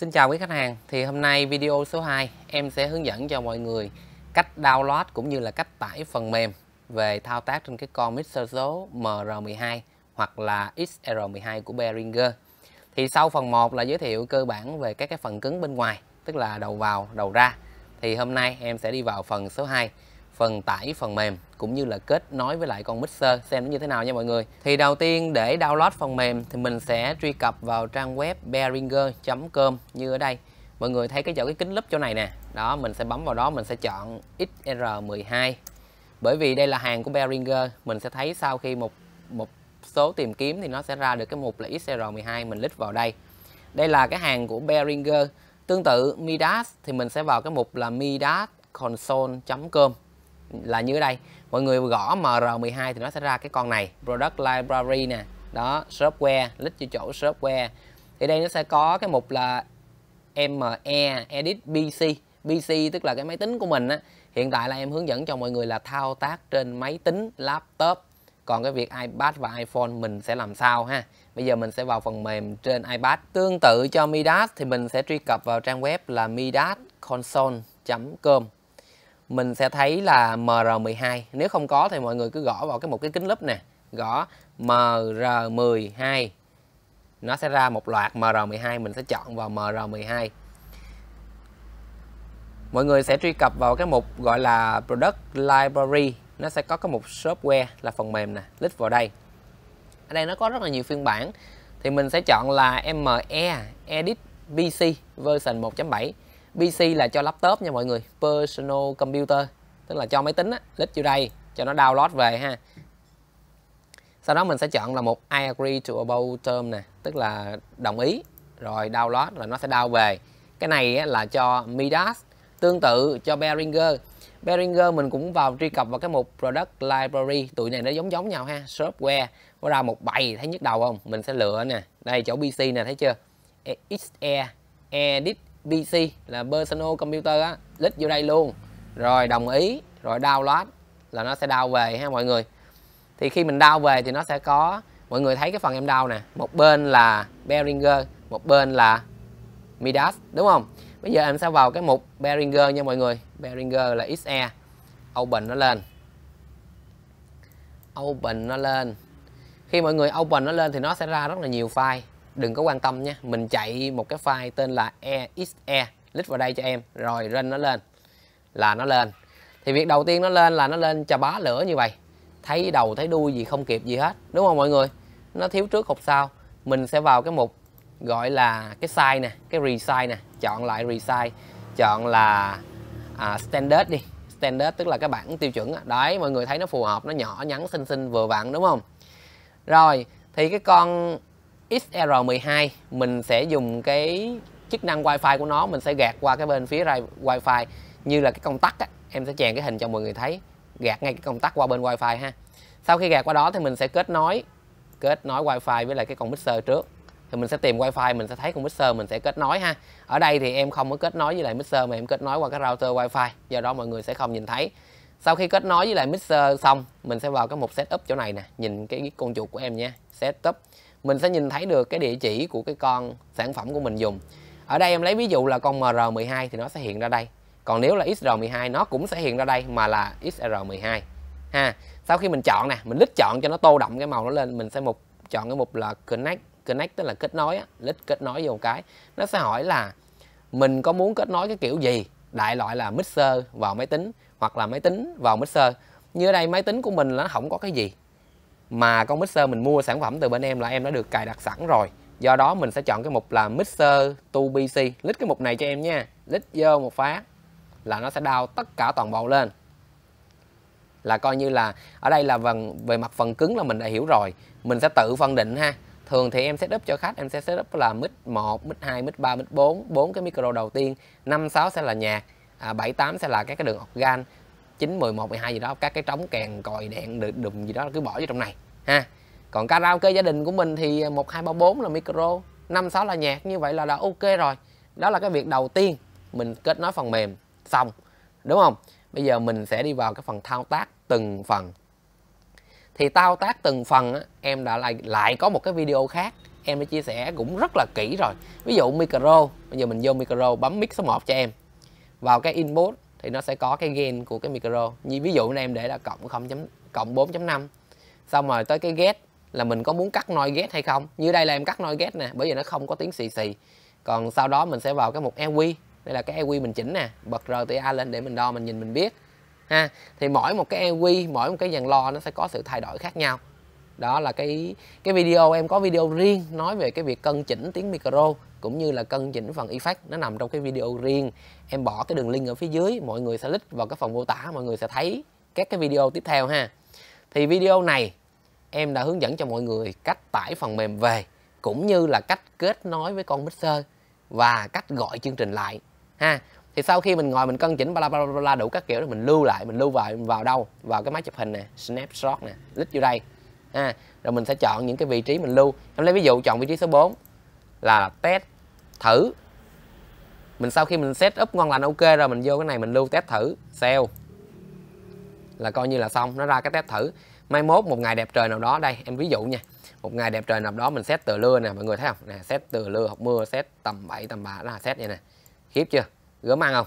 Xin chào quý khách hàng, thì hôm nay video số 2 em sẽ hướng dẫn cho mọi người cách download cũng như là cách tải phần mềm về thao tác trên cái con mixer số MR12 hoặc là XR12 của Behringer. Thì sau phần 1 là giới thiệu cơ bản về các cái phần cứng bên ngoài, tức là đầu vào, đầu ra. Thì hôm nay em sẽ đi vào phần số 2 phần tải phần mềm cũng như là kết nối với lại con mixer xem nó như thế nào nha mọi người thì đầu tiên để download phần mềm thì mình sẽ truy cập vào trang web behringer.com như ở đây mọi người thấy cái chỗ cái kính lúp chỗ này nè đó mình sẽ bấm vào đó mình sẽ chọn XR12 bởi vì đây là hàng của Behringer mình sẽ thấy sau khi một một số tìm kiếm thì nó sẽ ra được cái mục là XR12 mình lít vào đây đây là cái hàng của Behringer tương tự Midas thì mình sẽ vào cái mục là midasconsole.com là như ở đây mọi người gõ MR12 thì nó sẽ ra cái con này product library nè đó software list cho chỗ software thì đây nó sẽ có cái mục là ME edit PC PC tức là cái máy tính của mình á hiện tại là em hướng dẫn cho mọi người là thao tác trên máy tính laptop còn cái việc iPad và iPhone mình sẽ làm sao ha bây giờ mình sẽ vào phần mềm trên iPad tương tự cho Midas thì mình sẽ truy cập vào trang web là midasconsole.com mình sẽ thấy là MR12 nếu không có thì mọi người cứ gõ vào cái một cái kính lúp nè gõ MR12 nó sẽ ra một loạt MR12 mình sẽ chọn vào MR12 mọi người sẽ truy cập vào cái mục gọi là product library nó sẽ có cái mục software là phần mềm nè click vào đây ở đây nó có rất là nhiều phiên bản thì mình sẽ chọn là ME edit PC version 1.7 PC là cho laptop nha mọi người personal computer tức là cho máy tính á click vô đây cho nó download về ha sau đó mình sẽ chọn là một I agree to above term nè tức là đồng ý rồi download là nó sẽ download về cái này á, là cho Midas tương tự cho Behringer Behringer mình cũng vào truy cập vào cái mục product library tụi này nó giống giống nhau ha software có ra một bài thấy nhức đầu không mình sẽ lựa nè đây chỗ PC nè thấy chưa XE edit PC là personal computer á click vô đây luôn rồi đồng ý rồi download là nó sẽ đau về ha mọi người thì khi mình đau về thì nó sẽ có mọi người thấy cái phần em đau nè một bên là Behringer một bên là Midas đúng không bây giờ em sẽ vào cái mục Behringer nha mọi người Behringer là XE open nó lên open nó lên khi mọi người open nó lên thì nó sẽ ra rất là nhiều file đừng có quan tâm nha mình chạy một cái file tên là exe e. lít vào đây cho em rồi run nó lên là nó lên thì việc đầu tiên nó lên là nó lên chà bá lửa như vậy thấy đầu thấy đuôi gì không kịp gì hết đúng không mọi người nó thiếu trước hộp sau mình sẽ vào cái mục gọi là cái size nè cái resize nè chọn lại resize chọn là à, standard đi standard tức là cái bản tiêu chuẩn đấy mọi người thấy nó phù hợp nó nhỏ nhắn xinh xinh vừa vặn đúng không rồi thì cái con XR12 mình sẽ dùng cái chức năng wi-fi của nó mình sẽ gạt qua cái bên phía ra fi như là cái công tắc á, em sẽ chèn cái hình cho mọi người thấy gạt ngay cái công tắc qua bên wi-fi ha sau khi gạt qua đó thì mình sẽ kết nối kết nối wi-fi với lại cái con mixer trước thì mình sẽ tìm wi-fi mình sẽ thấy con mixer mình sẽ kết nối ha ở đây thì em không có kết nối với lại mixer mà em kết nối qua cái router wi-fi do đó mọi người sẽ không nhìn thấy sau khi kết nối với lại mixer xong mình sẽ vào cái mục setup chỗ này nè nhìn cái con chuột của em nha setup mình sẽ nhìn thấy được cái địa chỉ của cái con sản phẩm của mình dùng ở đây em lấy ví dụ là con MR12 thì nó sẽ hiện ra đây còn nếu là XR12 nó cũng sẽ hiện ra đây mà là XR12 ha sau khi mình chọn nè mình lít chọn cho nó tô đậm cái màu nó lên mình sẽ mục chọn cái mục là connect connect tức là kết nối á lít kết nối vô cái nó sẽ hỏi là mình có muốn kết nối cái kiểu gì đại loại là mixer vào máy tính hoặc là máy tính vào mixer như ở đây máy tính của mình nó không có cái gì mà con mixer mình mua sản phẩm từ bên em là em đã được cài đặt sẵn rồi do đó mình sẽ chọn cái mục là mixer 2bc lít cái mục này cho em nha lít vô một phát là nó sẽ đau tất cả toàn bộ lên là coi như là ở đây là phần về mặt phần cứng là mình đã hiểu rồi mình sẽ tự phân định ha thường thì em setup cho khách em sẽ setup là mic 1, mic 2, mic 3, mic 4 bốn cái micro đầu tiên 5, 6 sẽ là nhạc à, 7, 8 sẽ là các cái đường organ 9, 11, 12 gì đó các cái trống kèn còi đèn đùm gì đó cứ bỏ vô trong này ha còn karaoke gia đình của mình thì 1, 2, 3, 4 là micro 5, 6 là nhạc như vậy là đã ok rồi đó là cái việc đầu tiên mình kết nối phần mềm xong đúng không bây giờ mình sẽ đi vào cái phần thao tác từng phần thì thao tác từng phần em đã lại lại có một cái video khác em đã chia sẻ cũng rất là kỹ rồi ví dụ micro bây giờ mình vô micro bấm mic số 1 cho em vào cái input thì nó sẽ có cái gain của cái micro như ví dụ này em để là cộng 0 cộng 4.5 xong rồi tới cái get là mình có muốn cắt noise get hay không như đây là em cắt noise get nè bởi vì nó không có tiếng xì xì còn sau đó mình sẽ vào cái mục EQ đây là cái EQ mình chỉnh nè bật RTA lên để mình đo mình nhìn mình biết ha thì mỗi một cái EQ mỗi một cái dàn lo nó sẽ có sự thay đổi khác nhau đó là cái cái video em có video riêng nói về cái việc cân chỉnh tiếng micro cũng như là cân chỉnh phần effect nó nằm trong cái video riêng em bỏ cái đường link ở phía dưới mọi người sẽ click vào cái phần mô tả mọi người sẽ thấy các cái video tiếp theo ha thì video này em đã hướng dẫn cho mọi người cách tải phần mềm về cũng như là cách kết nối với con mixer và cách gọi chương trình lại ha thì sau khi mình ngồi mình cân chỉnh bla bla bla đủ các kiểu rồi mình lưu lại mình lưu vào vào đâu vào cái máy chụp hình nè snapshot nè click vô đây ha rồi mình sẽ chọn những cái vị trí mình lưu em lấy ví dụ chọn vị trí số 4 là test thử mình sau khi mình set up ngon lành ok rồi mình vô cái này mình lưu test thử sale là coi như là xong nó ra cái test thử mai mốt một ngày đẹp trời nào đó đây em ví dụ nha một ngày đẹp trời nào đó mình set từ lưa nè mọi người thấy không nè xét từ lưa hoặc mưa set tầm 7 tầm 3 là set vậy nè khiếp chưa gớm ăn không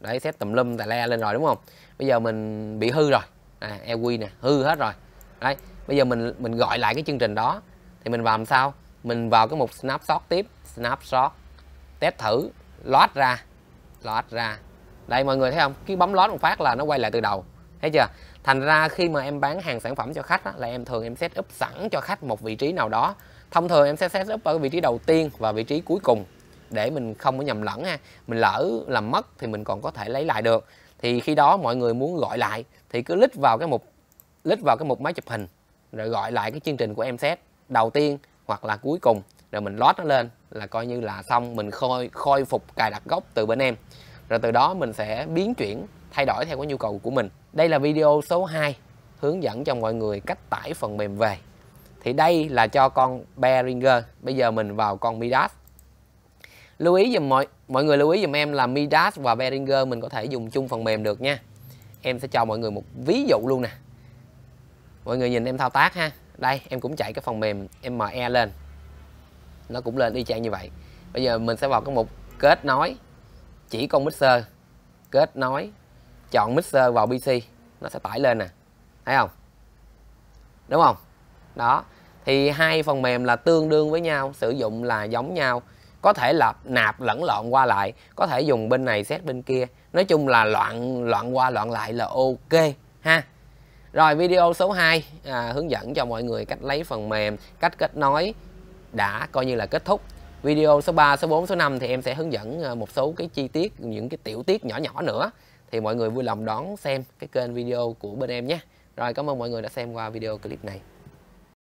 đấy set tùm lum tài le lên rồi đúng không bây giờ mình bị hư rồi à, EQ nè hư hết rồi đấy bây giờ mình mình gọi lại cái chương trình đó thì mình làm sao mình vào cái mục snapshot tiếp snapshot test thử load ra load ra đây mọi người thấy không cái bấm load một phát là nó quay lại từ đầu thấy chưa thành ra khi mà em bán hàng sản phẩm cho khách đó, là em thường em set up sẵn cho khách một vị trí nào đó thông thường em sẽ set up ở vị trí đầu tiên và vị trí cuối cùng để mình không có nhầm lẫn ha mình lỡ làm mất thì mình còn có thể lấy lại được thì khi đó mọi người muốn gọi lại thì cứ lít vào cái mục lít vào cái mục máy chụp hình rồi gọi lại cái chương trình của em set đầu tiên hoặc là cuối cùng rồi mình lót nó lên là coi như là xong mình khôi khôi phục cài đặt gốc từ bên em rồi từ đó mình sẽ biến chuyển thay đổi theo cái nhu cầu của mình đây là video số 2 hướng dẫn cho mọi người cách tải phần mềm về thì đây là cho con Behringer bây giờ mình vào con Midas lưu ý dùm mọi mọi người lưu ý dùm em là Midas và Behringer mình có thể dùng chung phần mềm được nha em sẽ cho mọi người một ví dụ luôn nè mọi người nhìn em thao tác ha đây em cũng chạy cái phần mềm ME lên nó cũng lên y chang như vậy bây giờ mình sẽ vào cái mục kết nối chỉ con mixer kết nối chọn mixer vào PC nó sẽ tải lên nè thấy không đúng không đó thì hai phần mềm là tương đương với nhau sử dụng là giống nhau có thể là nạp lẫn lộn qua lại có thể dùng bên này xét bên kia nói chung là loạn loạn qua loạn lại là ok ha rồi video số 2 à, hướng dẫn cho mọi người cách lấy phần mềm, cách kết nối đã coi như là kết thúc. Video số 3, số 4, số 5 thì em sẽ hướng dẫn à, một số cái chi tiết, những cái tiểu tiết nhỏ nhỏ nữa. Thì mọi người vui lòng đón xem cái kênh video của bên em nhé. Rồi cảm ơn mọi người đã xem qua video clip này.